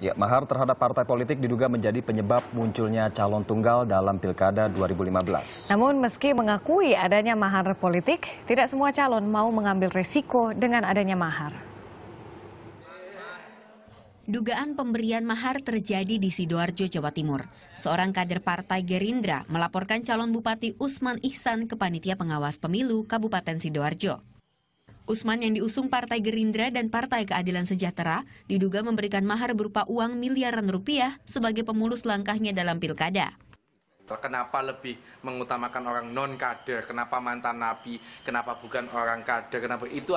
Ya, mahar terhadap partai politik diduga menjadi penyebab munculnya calon tunggal dalam Pilkada 2015. Namun meski mengakui adanya mahar politik, tidak semua calon mau mengambil resiko dengan adanya mahar. Dugaan pemberian mahar terjadi di Sidoarjo, Jawa Timur. Seorang kader partai Gerindra melaporkan calon Bupati Usman Ihsan ke Panitia Pengawas Pemilu Kabupaten Sidoarjo. Usman yang diusung Partai Gerindra dan Partai Keadilan Sejahtera diduga memberikan mahar berupa uang miliaran rupiah sebagai pemulus langkahnya dalam pilkada. Kenapa lebih mengutamakan orang non kader? Kenapa mantan napi? Kenapa bukan orang kader? Kenapa itu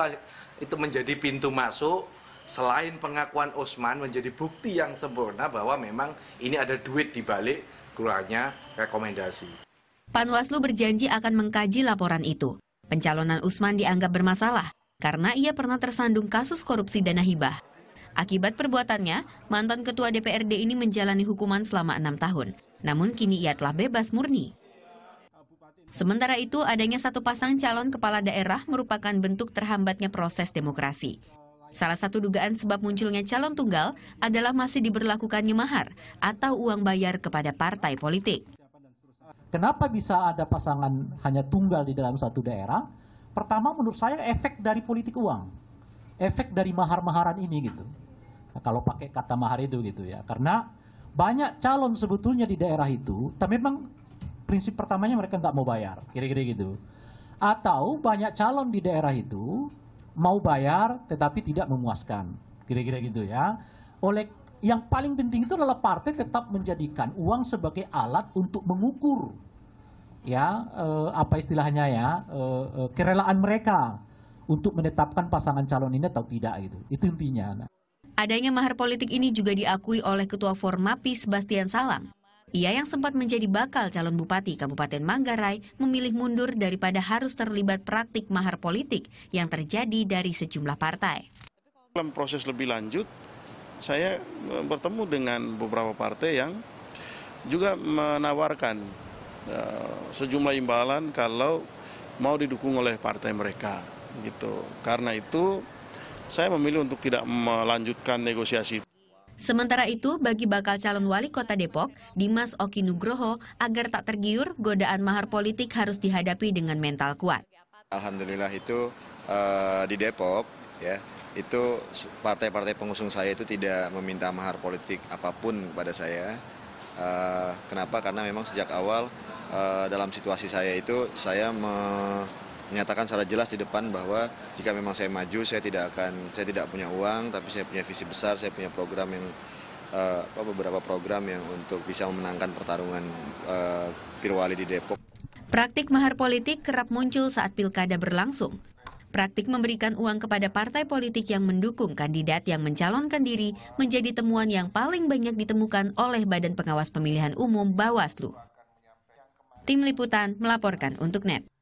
itu menjadi pintu masuk selain pengakuan Usman menjadi bukti yang sempurna bahwa memang ini ada duit di balik keluarnya rekomendasi. Panwaslu berjanji akan mengkaji laporan itu. Pencalonan Usman dianggap bermasalah karena ia pernah tersandung kasus korupsi dana hibah. Akibat perbuatannya, mantan ketua DPRD ini menjalani hukuman selama enam tahun. Namun kini ia telah bebas murni. Sementara itu, adanya satu pasang calon kepala daerah merupakan bentuk terhambatnya proses demokrasi. Salah satu dugaan sebab munculnya calon tunggal adalah masih diberlakukannya mahar atau uang bayar kepada partai politik. Kenapa bisa ada pasangan hanya tunggal di dalam satu daerah? Pertama menurut saya efek dari politik uang. Efek dari mahar-maharan ini gitu. Nah, kalau pakai kata mahar itu gitu ya. Karena banyak calon sebetulnya di daerah itu, tapi memang prinsip pertamanya mereka nggak mau bayar. Kira-kira gitu. Atau banyak calon di daerah itu mau bayar tetapi tidak memuaskan. Kira-kira gitu ya. Oleh yang paling penting itu adalah partai tetap menjadikan uang sebagai alat untuk mengukur ya eh, apa istilahnya ya eh, eh, kerelaan mereka untuk menetapkan pasangan calon ini atau tidak itu, Itu intinya. Nah. Adanya mahar politik ini juga diakui oleh Ketua Formapi Sebastian Salang. Ia yang sempat menjadi bakal calon bupati Kabupaten Manggarai memilih mundur daripada harus terlibat praktik mahar politik yang terjadi dari sejumlah partai. Dalam proses lebih lanjut, saya eh, bertemu dengan beberapa partai yang juga menawarkan Eh, sejumlah imbalan kalau mau didukung oleh partai mereka gitu. Karena itu saya memilih untuk tidak melanjutkan negosiasi. Sementara itu, bagi bakal calon wali kota Depok, Dimas Oki Nugroho, agar tak tergiur, godaan mahar politik harus dihadapi dengan mental kuat. Alhamdulillah itu uh, di Depok, ya itu partai-partai pengusung saya itu tidak meminta mahar politik apapun kepada saya. Eh, kenapa? Karena memang sejak awal eh, dalam situasi saya itu saya menyatakan secara jelas di depan bahwa jika memang saya maju saya tidak akan saya tidak punya uang tapi saya punya visi besar, saya punya program yang uh, beberapa program yang untuk bisa memenangkan pertarungan uh, Pirwali di Depok. Praktik mahar politik kerap muncul saat pilkada berlangsung. Praktik memberikan uang kepada partai politik yang mendukung kandidat yang mencalonkan diri menjadi temuan yang paling banyak ditemukan oleh Badan Pengawas Pemilihan Umum Bawaslu. Tim Liputan melaporkan untuk NET.